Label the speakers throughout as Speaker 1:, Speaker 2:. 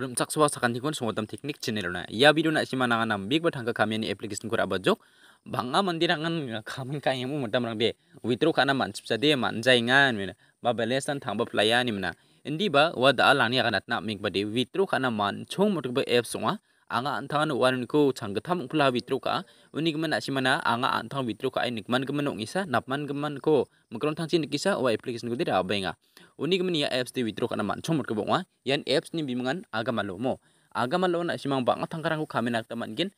Speaker 1: rum suwa sakan tikon sungotam teknik channel na ya video na sima nangan nam big batang ka kami ni application kura bajok banga ngan kami ka yemu mutam rang be withdraw kana man chipsa de man jaingan mena ba balance tan thangba playa ni mena indi ba wa da alani akan atna mik bade withdraw kana man chong mutuk ba apps sunga anga anu wan ko tam kula vitro ka uni gman mana anga antang vitro ka ai man gaman ong isa napman gaman ko tang thangchi nikisa wa application ko dira benga unik gman ya apps di vitro ka na man chomot ko bongwa yan apps ni bimangan aga malo mo aga malo na simang bang karang ko gin ta mangin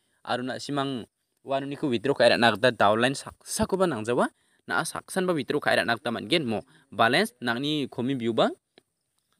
Speaker 1: na simang wan ni ko vitro ka ra nagda downline saksa ko nang jawa na saksan ba vitro ka nak nagda gin mo balance nangni komi biu ba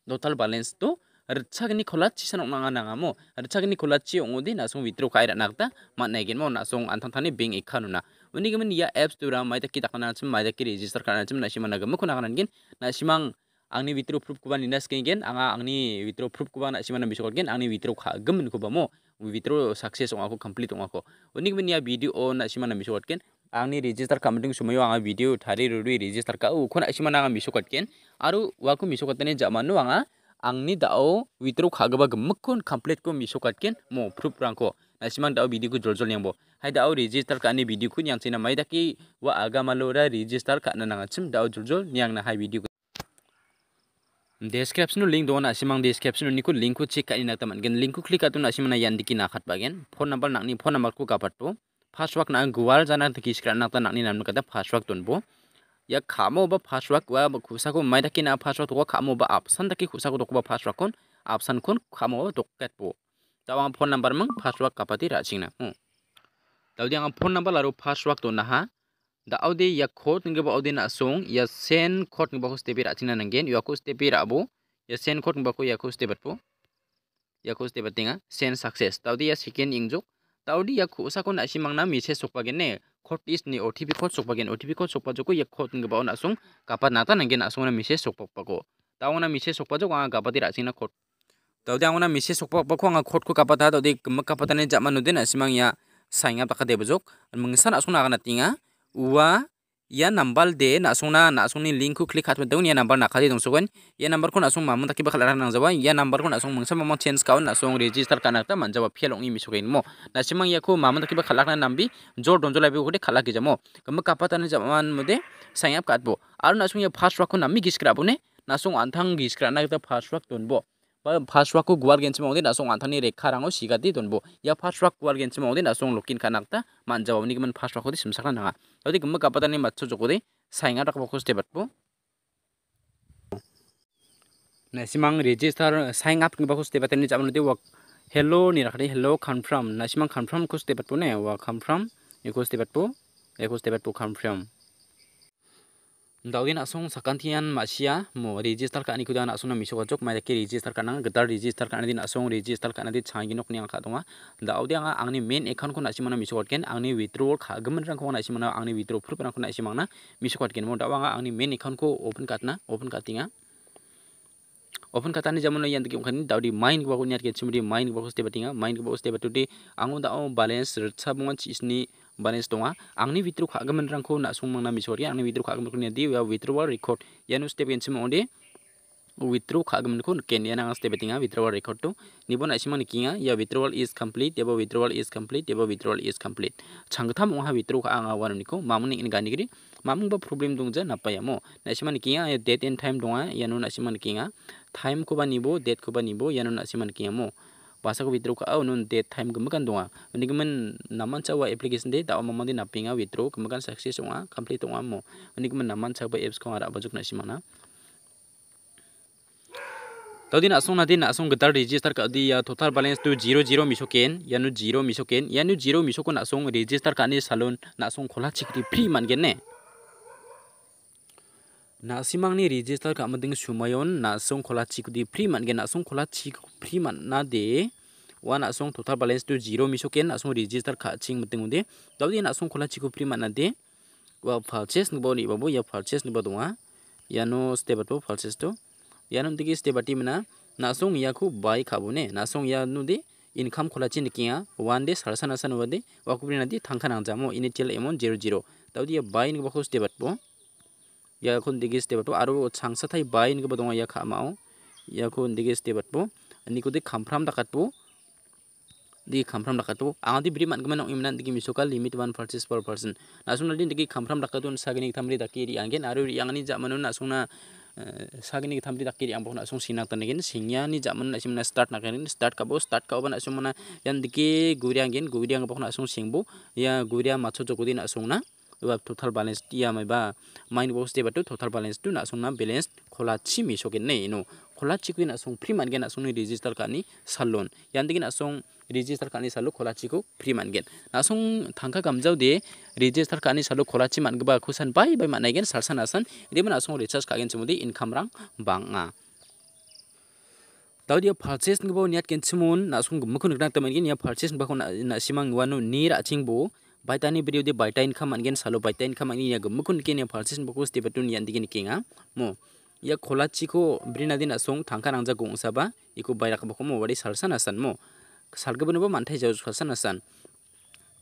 Speaker 1: total balance tu rchakni kholachi sanok nanga nanga mo rchakni kholachi ongodi nasung withdraw kai ra nakta matnaigen mo nasung anthangthani bank ekhanu na uni gemen ya apps dura mai takki takana chim mai takki register kana chim nasima naga mo khona kanangin nasimang angni withdraw proof kuba ninas kengen anga angni withdraw proof kuba nasima na bisok gen angni withdraw kha gemen kuba mo withdraw success ongako complete ongako uni gemen ya video nasima na bisok gen आंनि register खालामदों समाव आङो video थारै रुइ register खा उखौ नासिमा आङो मिसौ खाटगोन आरो उवाखौ मिसौ खाटनानै जामानो anga. आंगनी दाओ विद्रो खागबा गमखोन कंप्लीट को मिसोकाटकिन मो प्रूफ रांको नासिमान दाओ बिदिखौ जोरजोर नेबो हाय दाओ रजिस्टर कानि बिदिखौ नियांसिना माइदाकि वा आगामालोरा रजिस्टर खाना नाङाचिम दाओ जोरजोर नियांना हाय बिदि डिस्क्रिप्शन लिंक दो ना सिमांग डिस्क्रिप्शन निको लिंक को चेक करना तमन गेन लिंक को क्लिक करतो ना सिमना ना खत बागेन फोन नंबर नांगनी फोन नंबर को गापटो फास्ट वक ना गुवाल जाना तकी स्क्रान ना ता नांगनी नाम कदा फास्ट वक तोनबो ya khamoba phaswak wa khusako maidaki na phaswak to khamoba option daki khusako dokba phaswak kon option kon khamoba dokket po tawang phone number mang phaswak kapati rajingna hu tawdi ang phone number laru phaswak to naha da audi ya khot ngi ba audi na song ya sen khot ngi ba ko stepi rajingna nangen ya ko stepi rabu ya sen khot ngi ba ko ya ko stepi po ya ko stepi tinga sen success tawdi ya second ingjuk tawdi ya khusako na simang na mise sokpa gen ne khot is ni OTP khot sokpa gen OTP khot sokpa joko ye khot ngba on asung kapat nata nangge asung na mise sokpa pako ta ona mise sokpa joko anga kapati rasing na khot ta de ona mise sokpa pako anga khot ko kapata ta de kem kapata ne jamanu de na simang ya sainga takade an mengsan asung na agana tinga ua ia nambal de nasungna nasungni linkku klik hatme deun ia nambar nakhali dongsogen ia nambarko nasung mamun takiba khalara nangjawa ia nambarko nasung mungsa mamon change kaun nasung register kanakta manjawa phelongi misogen mo nasimang ia ko mamun takiba khalara nambi jor donjolaibi gode khalaki jamo kama kapatane jaman mode sangap katbo aru nasung ia fast rakho nammi giskrabune nasung anthang giskrana ta fast rak donbo फास्ट्राकको गुवार गेन्सी माउँदै नासोङ आन्थानि रेखा राङो सिगादि दोनबो या फास्ट्राक गुवार गेन्सी माउँदै नासोङ लकिन खानाक्ता मान्जाबावनि गिमन फास्ट्राकखौ दिसिमसाखना नाङा যদি গম কাপাত আনি মাছ চকুদি চাইঙা টাকা খুঁজতে পাতব নাচিমাং ৰেজিষ্টাৰ চাইং আপ কিবা খুঁজতে পাতে নিজ আপুনি ৱাক হেল্ল' নিৰাখাৰী হেল্ল' কনফাৰ্ম নাচিমাং কনফাৰ্ম খুঁজতে পাতব নে ৱাক কনফাৰ্ম এই খুঁজতে পাতব এই খুঁজতে পাতব confirm Dawin asong sakantian masia mo register ka ani kuda na asong miso kajok mai ke register kana getar register kana din asong register kana din changi nok niang ka tonga daw dia nga angni main account ko na simana miso kotken angni withdrawal ka gemen rang ko na simana angni withdraw proof rang ko na na miso kotken mo daw nga angni main account ko open katna open tinga. open katani jamon kan ni khani di main ko ko nyat ke chimri main ko ko stebatinga main ko ko stebatudi angu daw balance rtsabungan chisni बनेस दो आंनी withdraw खागमन रंग नासूमना मिसोरी आंनी withdraw खागमन withdrawal record यानो स्टेप एनसीमे को खागमन कैन स्टेप विद्रोवल रिकॉर्ड तो निबो नाइसमान कि विद्रोवल इज कम्प्लीट एवं विद्रोवल इज कम्प्लीट एवं विद्रोवल इज कम्प्लीट संगथाम विद्रो आवानी को मामू इन गानी मामू बा प्रब्लम दूंग नपायमो नाइसमान कि डेट एंड टाइम दो यानो नाइसमान कि टाइम को बा डेट को बा निबो यानो नाइसमान किमो pasak withdraw ka au nun date time kemakan tunga ni kemen naman cawa application de ta mamang di napinga withdraw kemakan success unga complete unga mo ni kemen naman cawa apps ko ada bajuk na simana Tadi nak sung nanti nak getar register di ya total balance tu zero zero ya nu zero misoken, ya zero misoko nak sung register ka ni salon na sung kola cik di free man gen ne. Nak simang ni register ka mading sumayon na sung kola cik di priman gen na sung kola cik priman na de. wan asong total balance tu zero miso ken asong register kha ching matung de dawdi na asong khola chiku pri mana de wa purchase nubo ni babu ya purchase nubo donga yano step atpo purchase to yano digi step ati mana na asong ya ku buy khabo ne na asong ya nu de income khola chin kinga one day sarsa na san wade wa ku pri na di thangkha nang jamo initial amount 00 dawdi ya buy ni babu step atpo या खुन दिगे step बटो आरो छांसा Thai बाइन गबो दङ या खामाव या खुन दिगे step बटो निको दि खामफ्राम दाखातबो di confirm rakato angadi briman kemana imnan digi misokal limit 1 versus per person nasunal din digi confirm rakato sagini thamri dakiri anggen aru yangani jamanu nasuna sagini thamri dakiri ambo nasung sinak tanegin singya ni zaman nasimna start nakarin start kabo start kabo nasumana yan angin, guru guriang bo nasung singbu ya guria macho jokudi nasungna एबा total balance या माइबा mind box देबा total balance balance to balance, संना balance खोला छी मिसोगे नै नो kola chiku na song free gen asong ni register kani ni salon yan tingin gen asong register kani ni salu khola chiku free gen na tangka thangka gamjau de register kani ni salu khola chi man gba kusan bai bai man gen sarsan asan de man asong recharge ka gen income rang banga tawdia purchase ngbo niat gen chumun na sung gum khun temen tamen gen ya purchase ba khona na simang wanu ni ra ching bo baitani video de baitain kham gen salo baitain kham ani ya gum khun gen ya purchase bo ko ste betun yan digen kinga mo ia kolachiko brinadin asong tangka nangjak gongsaba iko bairakbako mowari salsan asanmo salgibanoba mantai jau salsan asan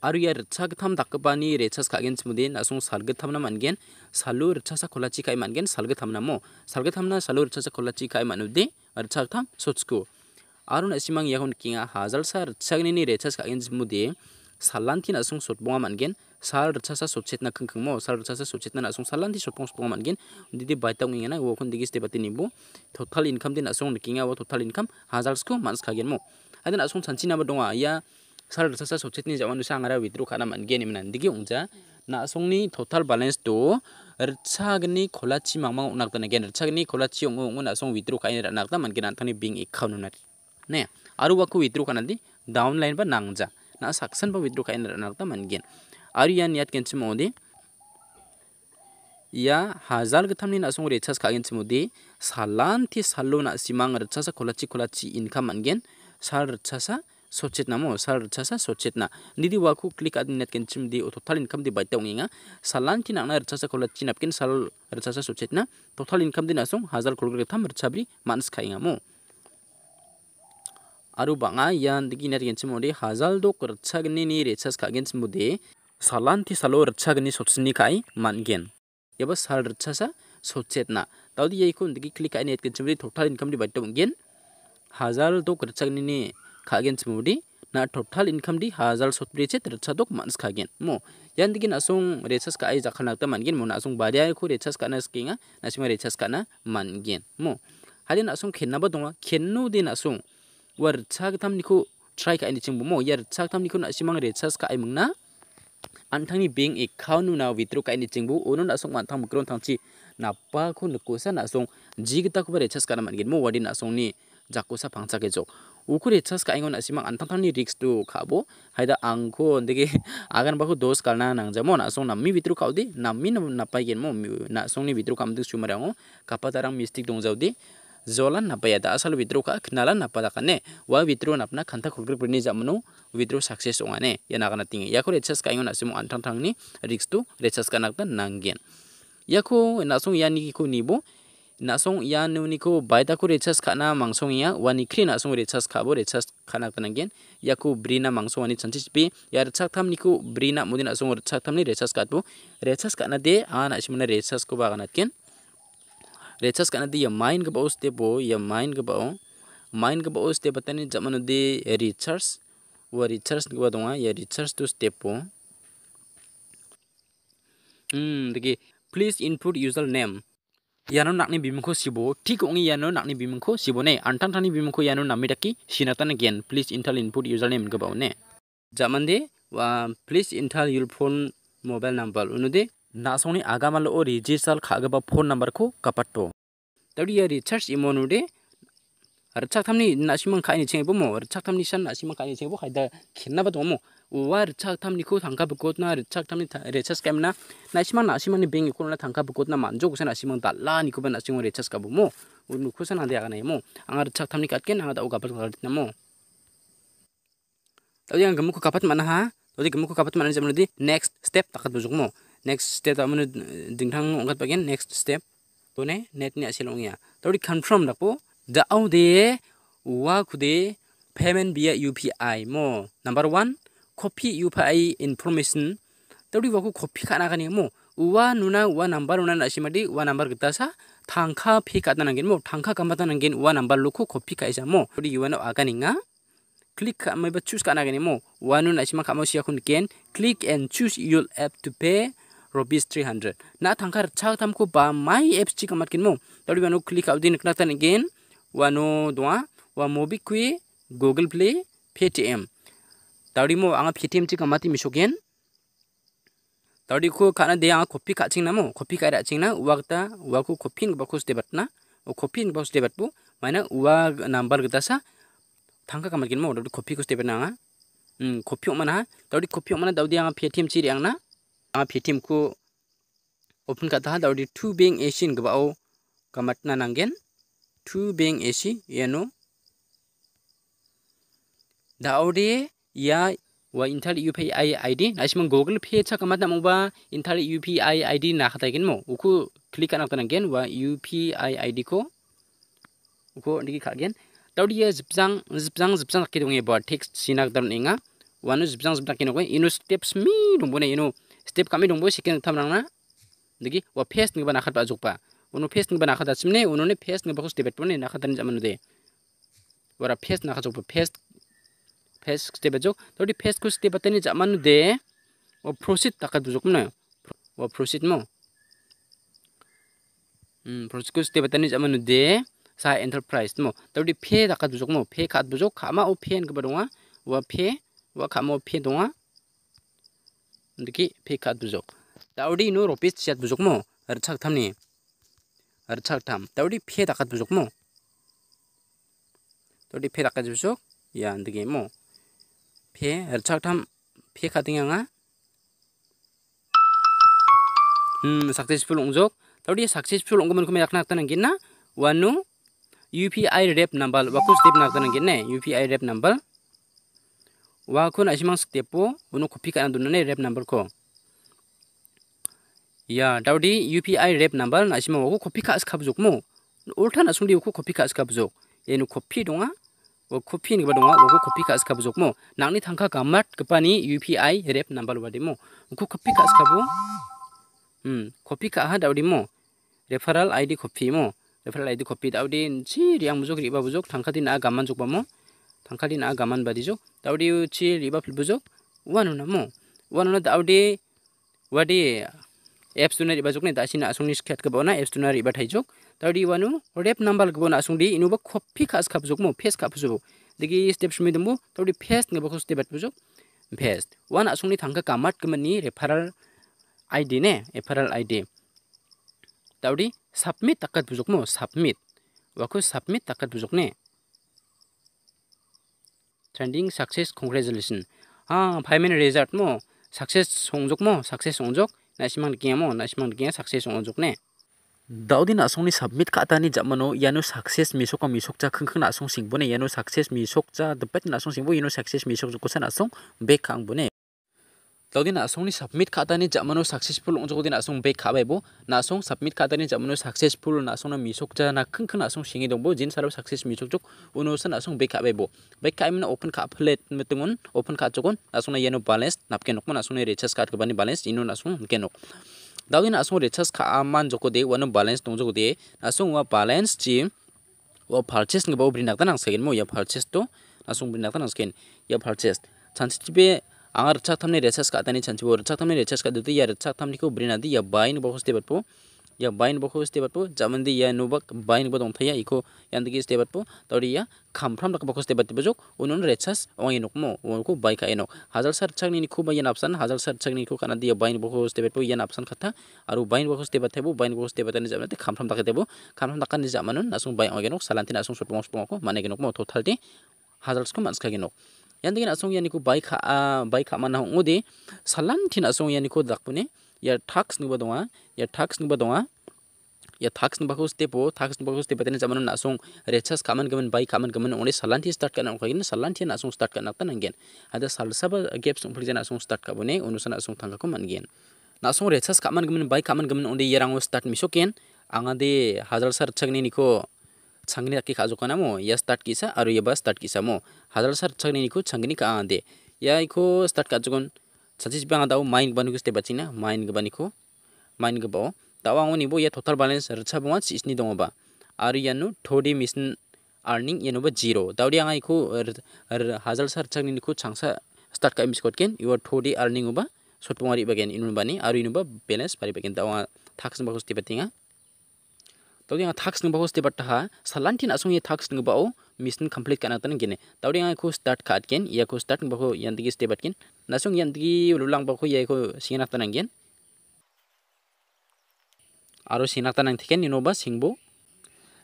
Speaker 1: aro ia ritchagtham dakgipani rechas kagen chimudin asong salgithamna mangen salu ritchasa kolachi kai mangen salgithamnamo salgithamna salu ritchasa kolachi kai manude ritchagtham sochku aro nasimang yahon kinga hajalsa ritchagnini rechas kagen chimude salantin asong sotbonga mangen sal rchasa sochetna khangkhangmo sal rchasa sochetna asong salan di sopong sopong mangin didi baitang ingena wo kon digi step atini bo total income din asong nikinga wo total income hazards ko mans khagen mo adan asong chanchi nama donga ya sal rchasa sochetni jawanu sangara withdraw khana mangeni manan digi ungja na asongni total balance to rchagni kholachi mangmang unakta nagen rchagni kholachi ungu ungu na asong withdraw khaini ranakta mangin antani bing account unari ne aru waku withdraw kanadi downline ba nangja na saksan ba withdraw khaini ranakta mangin ariyaniyatkenchimode Ya hazal githamni naso rechas Salan ti sallo na simang rechasa kolaci kolaci income angen sal rechasa sochetna namo sal rechasa na. nidi waku click adinat kenchim di total income di baita unginga salanti na rechasa kolaci napkin sal rechasa na. total income di nasung hazal kolgre tham rechabri mans khainga mo aru banga yan digi net genchimode hazal dok rechagni ni rechas kagenchimode salanti salo rcha gani sotsni kai mangen yaba sal rcha sa sotsetna tawdi yai kun digi click ani etkin chimri total income di baitto ngin hazal dok rcha gani ni khagen chimudi na total income di hazal sotbri chet rcha dok mans khagen mo yan digin asung rechas ka ai jakhana ta mangin mo na asung badia ko rechas ka na skinga nasima rechas ka na mangin mo halin asung khenna ba donga khennu din asung war chak tham niku try ka ani chingbo mo yar chak tham niku na simang rechas ka ai mangna a n t a n g ni beng e k a u nu na v i t r u kai ni chingbu ono na song manthang mukron thang chi na pa khu nu ko sa na song ji gi ta ku bare chas kana man gen mo wadi na song ni jakko sa phangcha ke jok ukur echas ka ingon asimang a n t a n g thang ni risk tu khabo haida angko ndege agan ba k u dos kalna nang jamo na song n a m i v i t r u k h a u di nammi na p a gen mo na song ni v i t r u kam du chumarang o kapata rang mistik dong j a u di जोलन नपयादा असल withdraw का खनाला नपदा कने वा withdraw नपना खंथा खुलकर पड़नी जमनो withdraw success ओंगाने या नागना तिंगे याको रेचस कायो नासिम अंथां थांगनी रिक्स तो रेचस का नगता नांगेन याको नासों यानी को निबो नासों या नुनिको बायदा को रेचस खाना मांगसों या वानी ख्री नासों रेचस खाबो रेचस खाना तनगेन याको ब्रीना मांगसों वानी चंचिस पे या रचक थम निको ब्रीना मुदिन असों रचक थमनी रेचस काटबो रेचस काना दे आ नासिमना रेचस को बागनात केन रेचस रेचसकानदि माइन गोबाव स्टेपो यमाइन गोबाव माइन माइन गोबाव स्टेप बताने जमानदि रिचार्ज व रिचार्ज गोबा दङ या रिचर्स टु स्टेपो देखि प्लीज इनपुट यूजर नेम यानो नाकनि बिमुंखौ सिबो ठीक अंगि यानो नाकनि बिमुंखौ सिबोने आन्थान्थानि बिमुंखौ यानो नामिदाकि सिनातान गेन please enter input user name ने गोबावने जामानदि please enter your phone mobile number उनुदि nasoni agamal ori jisal khagaba phone number ko kapatto tadi ya research imonu de rchak thamni nasimang khaini chengi bomo rchak thamni san nasimang khaini chengi bo khaida khinna ba tomo uwar rchak thamni ko thangka bu kotna rchak thamni research kamna nasimang nasimang ni bengi kolna thangka bu kotna manjo kusan nasimang dalla ni ko ba nasimang research ka bomo unu kusan ande aga nai mo angar rchak thamni katken anga da ugapal khar dinna mo tadi yang gemuk kapat mana ha tadi gemuk kapat mana jamu di next step takat bujuk mo next step amune dingthang ongat pagin next step tone net ni asilong ya tori confirm dapo da au de wa khude payment via UPI mo number 1 copy UPI information tori wa ko copy khana h phi na gani h wa mo isa i t ka mo 와 누나 와 넘버 n 나 나시마디 와 넘버 그다사 탕카 피 까다는긴 뭐 탕카 까마다는 a 와 i 버 놓고 코피 까이 a 뭐 i 리 유원 아가닝아 클릭 아마바 추스 까나게니 뭐와 누나 나시마 까마시야 쿤겐 클릭 앤 추스 유얼 앱투 페이 rupees 300 na thangkar chak tham ko ba my apps chi kamat kin mo tadi wanu click out din kna tan again wanu dwa wa mobiqui google play paytm tadi mo anga paytm chi kamati mi shogen tadi ko khana de anga copy ka ching na mo copy ka ra ching na wakta wa ko copy ng bakos de batna o copy ng bakos de batbu mana wa number sa thangka kamat kin mo tadi copy kus hmm, de batna anga copy mana tadi copy mana tadi anga paytm chi ri anga ama pitiam ku open ka ha daudi two being asin gabao kamatna nanggen two being asi yano daudi ya wa intal upi id naisman google pay cha kamatna moba intal upi id na khataigen mo uku click anak tananggen wa upi id ko uku ndiki khagen daudi ya zipzang zipzang zipzang kidonge ba text sinak dan inga wanu zipzang zipzang kinokwe e, ino steps mi dumbone ino you know, step कमी दंबो second थम वो face नहीं बना खा जोपा उन्होंने face नहीं बना खा चिमने उन्होंने फेस नहीं स्टेप एट पर ना वा जमन दे वरा फेस ना खा जोपा फेस फेस स्टेप जोक तो फेस को स्टेप बताने जमन दे वो प्रोसीड ताकत जोक वो प्रोसीड मो प्रोसीड को स्टेप बताने दे सा एंटरप्राइज मो तो फे ताकत जोक फे खात जोक खामा वो फे इनका वो फे वो खामा फे दूंगा ndiki pikat buzok taudi nu ropis siat buzok mo tam ni. Ercak tam, taudi pe takat buzok mo taudi pe takat buzok ya ndigi mo phe archak tham phe khatinga nga hmm successful ungjok taudi successful ungkom kom yakna tan ngin na wanu UPI rep number wakus tip nakta ngin ne UPI rep number wa kun ashimang suk tepo uno k o p i ka andun ne rep number ko ya dawdi upi rep number na ashimang w a ko k o p i ka askab z o k mo ulta na s u n d i w a ko k o p i ka askab z o k enu k o p i donga wo a k k o p i ni ba donga wo a k k o p i ka askab z o k mo nangni t a n g k a gamat kapani upi rep number wa d i m o w a ko k o p i ka askabo 음 k o p i ka ha dawdi mo referral id k o p i mo referral id k o p i dawdi n chi riang mujok riba mujok t a n g k a din a gaman z o k ba mo ফাংখালি না গামান বাদি যো তাউডি চি রিবা ফিলবু যো ওয়ানো না মো ওয়ানো না দাউডি ওয়াডি apps তুনা রিবা যোগ নে দাসি না আসুং নিস খেত কবনা এপস তুনা রিবা থাই যোগ তাউডি ওয়ানো রেপ নাম্বার গবনা আসুং দি ইনুব খপি খাস খাপ যোগ মো ফেস খাপ যোগ দিগি স্টেপস মি দমু তাউডি ফেস নে বখ স্টেপ বাট যোগ ফেস ওয়ান আসুং নি থাঙ্কা কামাট কমনি trending success congratulation ha ah, 5 minute result mo success songjok mo success songjok national game mo national game success songjok ne daudin asong ni submit ka success jamano yanu success mi sokom mi sok cha khang khang asong sing bone yanu success mi sok cha the pet success lodin asongni submit khatani jamano successful onjogdin asong be khabai bo na asong submit khatani jamano successful na asong na misokja na khang khang asong singi dongbo jin sarab success misokjok uno san asong be khabai bo be khaimna open kha plate metungon open kha chokon asong na yeno balance napke nokman asong na recharge card kabani balance ino na asong kenok dawin asong recharge kha aman joko de wano balance tongjoko de asong wa balance chi wa purchase ngbo brinakta nang segin mo ya purchase to asong brinakta nang segin ya purchase chansi be ಆಗ ರಕ್ಷಾಕ್ತಮ್ನಿ ರೆಸಸ್ ಕಾತಾನಿ ಸಂಚಿಬೋ ರಕ್ಷಾಕ್ತಮ್ನಿ ರೆಸಸ್ ಕಾದಿತ್ತು ಯಾ ರಕ್ಷಾಕ್ತಮ್ನಿಕು ಬ್ರಿನಾದಿ ಯಾ ಬಾಯಿನ ಬಹುಸ್ತೆ ಬರ್ಪು ಯಾ ಬಾಯಿನ ಬಹುಸ್ತೆ ಬರ್ಪು ಜಮಂದಿ ಯಾ ನುಬಕ್ ಬಾಯಿನ ಬದೊಂಥಯ eco ಯಾಂದಗಿ ಸ್ತೆ ಬರ್ಪು ತೌಡಿ ಯಾ खामफ्राम रखा बखस्ते बत्ती बजो उन्होंने रेचस वहीं नुकमो उनको by का एनो हजार sir छग नी खूब ये नापसन हजार सर छग नी को कना दिया बाइन बखस्ते बत्ती ये नापसन खता और बाइन बखस्ते बत्ते बो बाइन बखस्ते बत्ते निजाम ते खामफ्राम तक देबो खामफ्राम तक निजामन नासुं बाई ओगे नुक सलांती नासुं सुटमोस पोंको माने के नुकमो तो थलती हजार को मानस का गे नुक yan dingin asong yani ko bike bike mana ho de salam thin asong yani ko dakpune ya tax nuba donga ya tax nuba donga ya thax nba ko step o thax nba ko step tene jamanu na song rechas kaman gamen bai kaman gamen one salanti start kana khoi na salanti na song start kana tan angen ada salsa ba gaps um phrijana song start ka bone onusana song thanga ko mangen na song rechas kaman gamen bai kaman gamen one yerang start misoken anga de hazar sar chagni niko छंगनी राखी खाजो कना मो या start की सा अरु ये बस start की सा मो हजार सर छंगनी निको छंगनी का आंधे या इको स्टार्ट का जोगन सचिस बैंग आता हूँ माइंड बनी कुस्ते बची ना माइंड के बनी को माइंड के बाओ तावा वो निबो ये टोटल बैलेंस रचा बुआ चीज नी दोगा बा आरु यानु थोड़ी मिशन अर्निंग यानु बा जीरो तावड़ी आगा स्टार्ट थोड़ी अर्निंग हुबा सोटुमारी बगेन इनु tadi nga thaks nggak bahos te batta ha salantin asung ya thaks nang bao mission complete karena tan gene tawdi nga ko start khat ken ya aku start baho yang tinggi at ken nasung tinggi lulang bahu ya ko arus tan gen aro sinak tanang thiken inoba singbo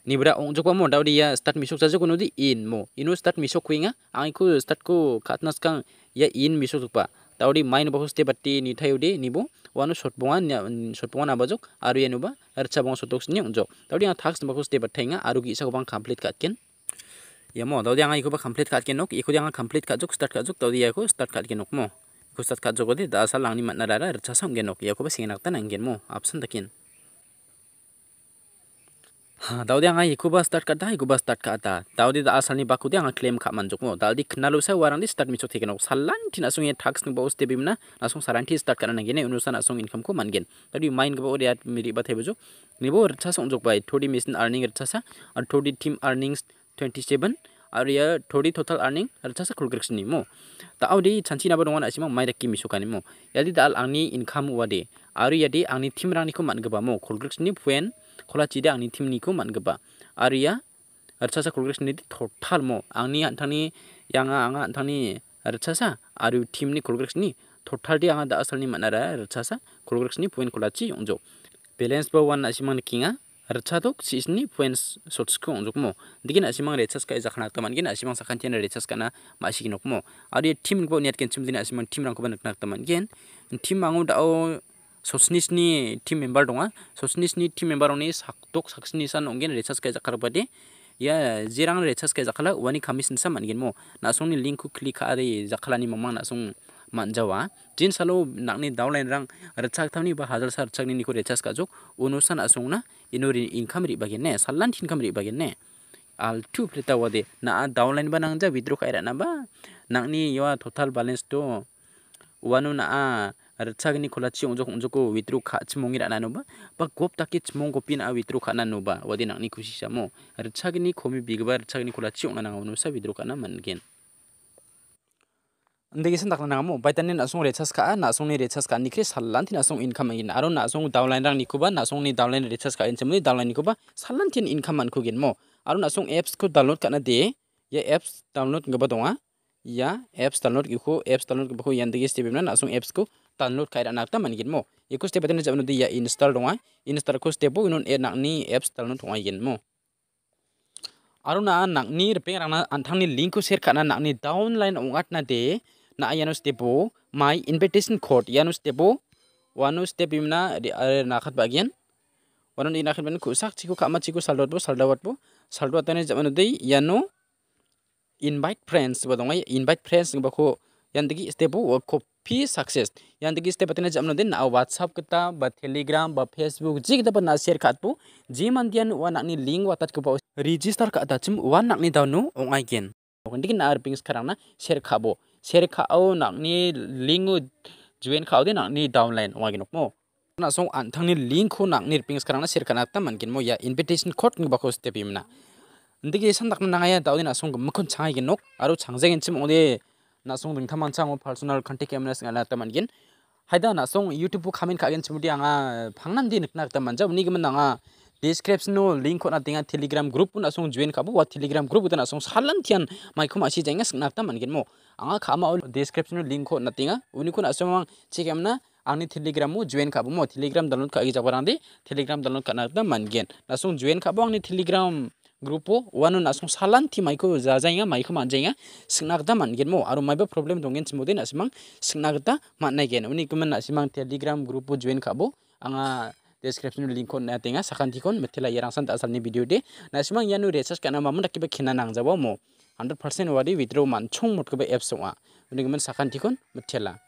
Speaker 1: nibra ongjokwa mo tadi ya start misuk saja kuno di in mo ino start misok kuinga aku start ku khatnas kang ya in misok pa tadi main bahu te batti nih thayu de nibo wano shotpongan shotpongan abajok aru yanuba rcha bang sotoks ni onjok tawdi ang tax number ko step athenga aru gi isa bang complete katken yamo tawdi ang ikoba complete katken nok ikodi ang complete katjok start katjok tawdi yako start katken nok mo ko start katjok odi da asal langni matna dara rcha samgen nok yakoba singenaktan angen mo option takin दाउदे आंगा इकुबा start है दा इकुबा start का दा दाउदे दा असलनि बाखु दे आंगा claim खा मानजुक मो दालदि खनालु से वारन दि स्टार्ट मिसो थेकनो सालान थिना सुंगे टैक्स नि बाउस दे बिमना ना सुंग सारान थि स्टार्ट करना गेने उनुसान असुंग इनकम को मानगेन दा यु माइंड गबो रिया मिरि बथे बजु निबो रचा सुंग जुक बाय थोडी मिसन अर्निंग रचा सा अर थोडी टीम अर्निंग्स 27 अर या थोडी टोटल अर्निंग रचा सा क्रुग्रिक्स नि मो ता आउदि छंची ना बनवान आसिम माइ रकि मिसो कानि मो यदि दाल आंनि इनकम वादे आरो यादि आंनि टीम रानिखौ मानगबा मो क्रुग्रिक्स नि पुएन kola chide ni tim ni ko man gaba ariya archa sa kulgres ni total mo ang ni ang thani yang ang ang thani archa sa ariu tim ni kulgres ni total di ang da asal ni manara archa sa kulgres ni point kola onjo balance ba wan asima ni kinga archa dok si ni points onjo mo digin asima ang rechas ka iza khana ta man gin asima sa khantian rechas kana ma shi kinok mo ariya tim ko ni atken chim din asima tim rang ko ban nak ta man gen tim ang da o सस्निसनि team member दङ सस्निसनि team मेम्बारावनि साकदक साक्सनि सान अंगेन रेसार्च काय जाखारबादि या जेरां रेसार्च काय जाखाला वानि खामिसन सा मानगेन मो नासंनि लिंकखौ click आरि जाखालानि ममा नासं मानजावा जिन सालो नाकनि दावलाइन रां रेसार्च थामनि बा हाजार सा रेसार्चनि निखौ रेसार्च काजक उनु सान आसंना इनोरि इनकाम रिबागेन ने साल्लान इनकाम रिबागेन ने आल्टु फ्रेटावादे ना दावलाइन बा नांजा विद्रो कायरा नाबा नाकनि यवा टोटाल बैलेंस तो वानु ना रचागनी खोलाची ओंजो ओंजो को वितरु खा चमोंगी राना नुबा पर गोप ताकि चमोंग को पीन आ वितरु खाना नुबा वो दिन अग्नि खुशी चमो रचागनी खोमी बिगबर रचागनी खोलाची ओंगा नागवनु सा वितरु खाना मन गेन देखिए सन तकना नागमो नासों रेचास का नासों ने रेचास का निकले सालान थी नासों इनकम गेन आरो नासों दावलाइन इनकम मन को गेन मो आरो एप्स को डाउनलोड करना दे एप्स डाउनलोड गबा या एप्स डाउनलोड यूको डाउनलोड बहु डाउनलोड खाई नाता मानगन मो एक स्टेप जब या इनस्टल दवा इनस्टल को स्टेप इन एड नाकनी एप्स दलगन मो और ना नाकनी रिपेर आंथनी लिंक को शेयर खाना नाकनी डाउनलाइन ओंगाटना दे ना यानो स्टेपो माइ इनविटेशन कोड यानो स्टेपो वनो स्टेप नाखत बागन वन नाखत खुशा चीको खामा चीको सालदबो सालदावटबो सालदाने जब यानो इनवाइट फ्रेंड्स दंग इनवाइट फ्रेंड्स को यानदगी स्टेपो खूब फी सक्सेस यान दिगि स्टेप तने जमनो दिन आ व्हाट्सएप कता ब टेलीग्राम ब फेसबुक जिग दप ना शेयर खातपु जि मनदियन वन अनि लिंक व तक पाउ रजिस्टर का दा चिम वन नक नि दानु ओंग आइगेन ओंग दिगि ना अर्पिंग्स खरा ना शेयर खाबो शेयर खा औ नक नि लिंक ज्वेन खाउ दे नक नि डाउनलाइन ओंग आइगेन मो ना सों अन थंग नि लिंक खु नक नि अर्पिंग्स खरा ना शेयर खाना ता मनकिन मो या इनविटेशन कोड नि बखो स्टेप इमना ᱱᱫᱤᱜᱮ ᱥᱟᱱᱫᱟᱠ ᱱᱟᱜᱟᱭᱟ ᱫᱟᱣᱫᱤᱱᱟ ᱥᱚᱝᱜᱚ ᱢᱟᱠᱷᱚᱱ ᱪᱷᱟᱭᱜᱮ ᱱᱚᱠ ᱟᱨᱚ ᱪᱷᱟᱝᱡᱮᱜᱮᱱ ᱪᱤᱢ ᱚᱸᱫᱮ nasung ding thaman chango personal contact c m e a s ngala taman gin haida nasung youtube k a m i n k a g e n chimudi anga p h a n g n a m din i k n a taman j a u ni gman anga a description no link ko na tinga telegram group na sung join kabu wa telegram group na sung salan t i a n mai khum asi j e n g a sna ta man gen mo anga khama description no link ko na tinga uni ko na sung chikem na angni telegram mo join kabu mo telegram download ka gi jabarang di telegram download ka na ta man gen na sung join kabu angni telegram grupo wanu nasung salan ti maiko jajainga maiko manjainga man, mangen mo aru maiba problem dongen chimode nasimang na gen uni kuman nasimang telegram grupo join kabu, anga description link kon na tenga sakan ti kon metela yarang san asal ni video de nasimang yanu research kana mamun dakiba khina nang jawo mo 100% wadi withdraw man chung mot ko be apps wa uni kuman sakan ti kon metela